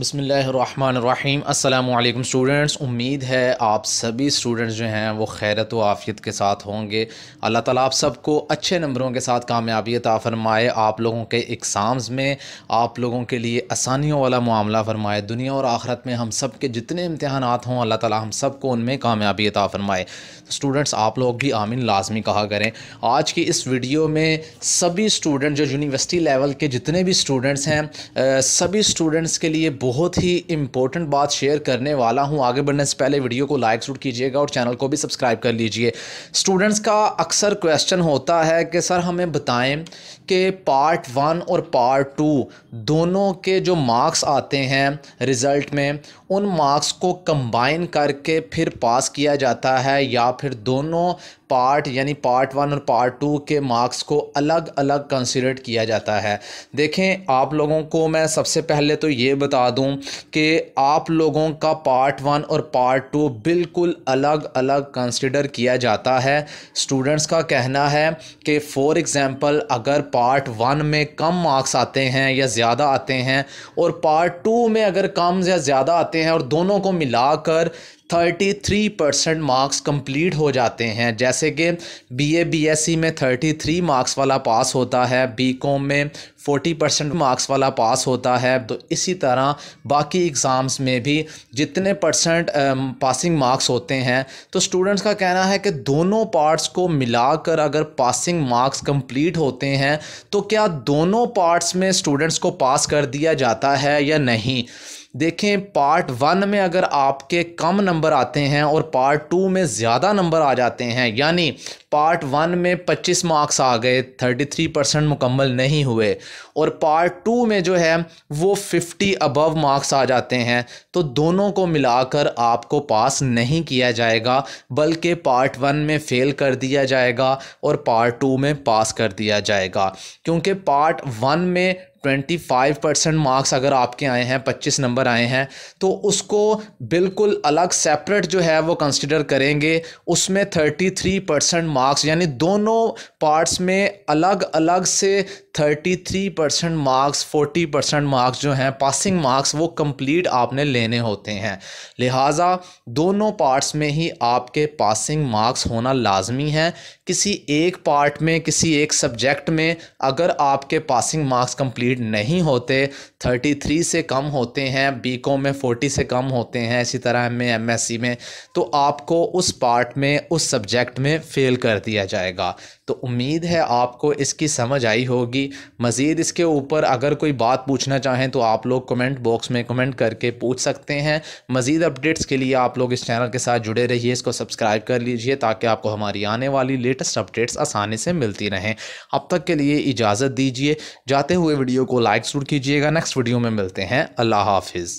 बसमीम स्टूडेंट्स उम्मीद है आप सभी स्टूडेंट्स जो हैं वो खैरत व आफ़ियत के साथ होंगे अल्लाह ताला आप सबको अच्छे नंबरों के साथ कामयाबी अता फ़रमाए आप लोगों के एग्ज़ाम्स में आप लोगों के लिए आसानियों वाला मामला फ़रमाए दुनिया और आखरत में हम सब के जितने इम्तहान हों अल्लाह ताला हम सब को उनमें कामयाबी अता फ़रमाए तो स्टूडेंट्स आप लोग भी आमिन लाजमी कहा करें आज की इस वीडियो में सभी स्टूडेंट जो यूनिवर्सिटी लेवल के जितने भी स्टूडेंट्स हैं सभी स्टूडेंट्स के लिए बहुत ही इंपॉर्टेंट बात शेयर करने वाला हूँ आगे बढ़ने से पहले वीडियो को लाइक जरूर कीजिएगा और चैनल को भी सब्सक्राइब कर लीजिए स्टूडेंट्स का अक्सर क्वेश्चन होता है कि सर हमें बताएं कि पार्ट वन और पार्ट टू दोनों के जो मार्क्स आते हैं रिज़ल्ट में उन मार्क्स को कंबाइन करके फिर पास किया जाता है या फिर दोनों पार्ट यानी पार्ट वन और पार्ट टू के मार्क्स को अलग अलग कंसिडर किया जाता है देखें आप लोगों को मैं सबसे पहले तो ये बता दूं कि आप लोगों का पार्ट वन और पार्ट टू बिल्कुल अलग अलग कंसिडर किया जाता है स्टूडेंट्स का कहना है कि फ़ॉर एग्ज़ाम्पल अगर पार्ट वन में कम मार्क्स आते हैं या ज़्यादा आते हैं और पार्ट टू में अगर कम या ज़्यादा आते हैं और दोनों को मिलाकर thirty three percent marks complete हो जाते हैं जैसे कि B A B S C में थर्टी थ्री मार्क्स वाला पास होता है बी कॉम में फोर्टी परसेंट मार्क्स वाला पास होता है तो इसी तरह बाकी एग्ज़ाम्स में भी जितने परसेंट पासिंग मार्क्स होते हैं तो स्टूडेंट्स का कहना है कि दोनों पार्ट्स को मिलाकर अगर पासिंग मार्क्स कंप्लीट होते हैं तो क्या दोनों पार्ट्स में स्टूडेंट्स को पास कर दिया जाता है या नहीं देखें पार्ट वन में अगर आपके कम नंबर आते हैं और पार्ट टू में ज़्यादा नंबर आ जाते हैं यानी पार्ट वन में 25 मार्क्स आ गए 33 परसेंट मुकम्मल नहीं हुए और पार्ट टू में जो है वो 50 अबव मार्क्स आ जाते हैं तो दोनों को मिलाकर आपको पास नहीं किया जाएगा बल्कि पार्ट वन में फ़ेल कर दिया जाएगा और पार्ट टू में पास कर दिया जाएगा क्योंकि पार्ट वन में ट्वेंटी फाइव परसेंट मार्क्स अगर आपके आए हैं पच्चीस नंबर आए हैं तो उसको बिल्कुल अलग सेपरेट जो है वो कंसिडर करेंगे उसमें थर्टी थ्री परसेंट मार्क्स यानी दोनों पार्ट्स में अलग अलग से thirty three percent marks forty percent marks जो हैं पासिंग मार्क्स वो कंप्लीट आपने लेने होते हैं लिहाजा दोनों पार्ट्स में ही आपके पासिंग मार्क्स होना लाजमी है किसी एक पार्ट में किसी एक सब्जेक्ट में अगर आपके पासिंग मार्क्स कंप्लीट कंप्लीट नहीं होते 33 से कम होते हैं बी कॉम में 40 से कम होते हैं इसी तरह में एम एस सी में तो आपको उस पार्ट में उस सब्जेक्ट में फ़ेल कर दिया जाएगा तो उम्मीद है आपको इसकी समझ आई होगी मज़ीद इसके ऊपर अगर कोई बात पूछना चाहें तो आप लोग कमेंट बॉक्स में कमेंट करके पूछ सकते हैं मज़ीद अपडेट्स के लिए आप लोग इस चैनल के साथ जुड़े रहिए इसको सब्सक्राइब कर लीजिए ताकि आपको हमारी आने वाली लेटेस्ट अपडेट्स आसानी से मिलती रहें अब तक के लिए इजाज़त दीजिए जाते हुए वीडियो को लाइक जरूर कीजिएगा नेक्स्ट वीडियो में मिलते हैं अल्लाह हाफिज़